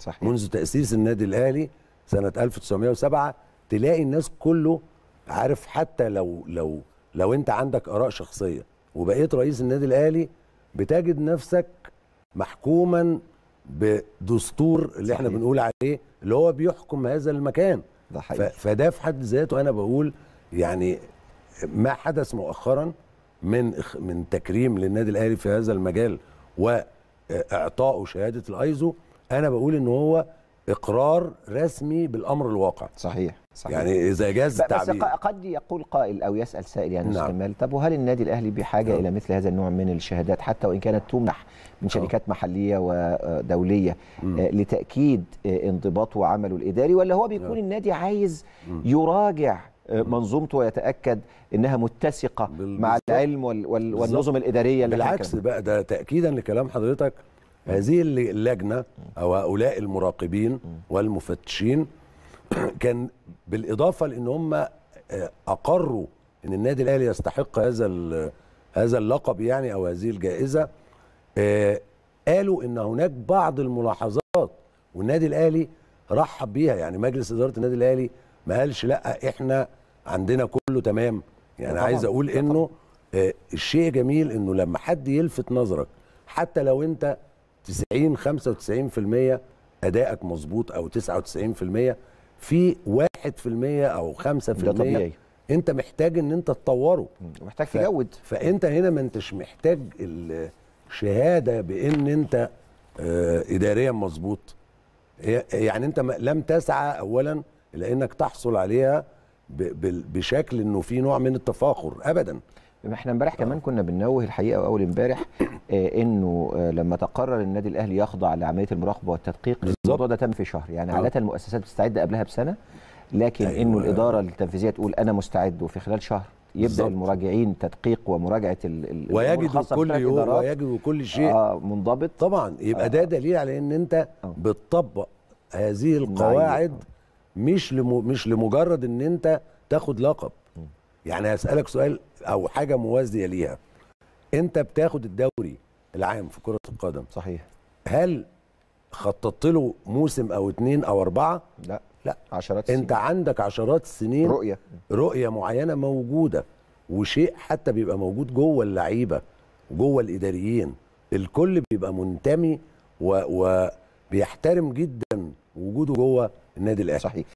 صحيح. منذ تاسيس النادي الاهلي سنه 1907 تلاقي الناس كله عارف حتى لو لو لو انت عندك اراء شخصيه وبقيت رئيس النادي الاهلي بتجد نفسك محكوما بدستور اللي احنا بنقول عليه اللي هو بيحكم هذا المكان ده حقيقي. فده في حد ذاته انا بقول يعني ما حدث مؤخرا من من تكريم للنادي الاهلي في هذا المجال واعطائه شهاده الايزو انا بقول ان هو اقرار رسمي بالامر الواقع صحيح صحيح يعني اذا جاز التعبير بس قد يقول قائل او يسال سائل يعني نعم. طب وهل النادي الاهلي بحاجه نعم. الى مثل هذا النوع من الشهادات حتى وان كانت تمنح من آه. شركات أوه. محليه ودوليه آه، مم. آه، لتاكيد انضباطه وعمله الاداري ولا هو بيكون نعم. النادي عايز مم. يراجع منظومته ويتاكد انها متسقه بالزبط. مع العلم وال... وال... والنظم الاداريه بالعكس بقى ده تاكيدا لكلام حضرتك هذه اللجنه او هؤلاء المراقبين والمفتشين كان بالاضافه لان هم آه، اقروا ان النادي الاهلي يستحق هذا هذا اللقب يعني او هذه الجائزه آه، قالوا ان هناك بعض الملاحظات والنادي الاهلي رحب بيها يعني مجلس اداره النادي الاهلي ما قالش لا احنا عندنا كله تمام يعني طبعا. عايز اقول انه آه، الشيء جميل انه لما حد يلفت نظرك حتى لو انت 90 95% ادائك مظبوط او 99% في 1% او 5% ده طبيعي انت محتاج ان انت تطوره محتاج تجود ف... فانت هنا ما انتش محتاج الشهاده بان انت آه، اداريا مظبوط يعني انت لم تسعى اولا لانك تحصل عليها ب... ب... بشكل انه في نوع من التفاخر ابدا احنا امبارح كمان آه. كنا بننوه الحقيقه واول امبارح آه، انه آه، لما تقرر النادي الاهلي يخضع لعمليه المراقبه والتدقيق الموضوع ده تم في شهر يعني عاده أه. المؤسسات بتستعد قبلها بسنه لكن أيوة. انه الاداره التنفيذيه تقول انا مستعد وفي خلال شهر يبدا بالزبط. المراجعين تدقيق ومراجعه ال ويجدوا كل يوم ويجدوا كل شيء آه منضبط طبعا يبقى ده دليل على ان انت آه بتطبق هذه القواعد مش لم مش لمجرد ان انت تاخد لقب يعني هسالك سؤال او حاجه موازيه ليها انت بتاخد الدوري العام في كره القدم صحيح هل خططت له موسم او اتنين او اربعه لا لا عشرات السنين. انت عندك عشرات السنين رؤيه رؤيه معينه موجوده وشيء حتى بيبقى موجود جوه اللعيبه جوه الاداريين الكل بيبقى منتمي وبيحترم جدا وجوده جوه النادي الاهلي صحيح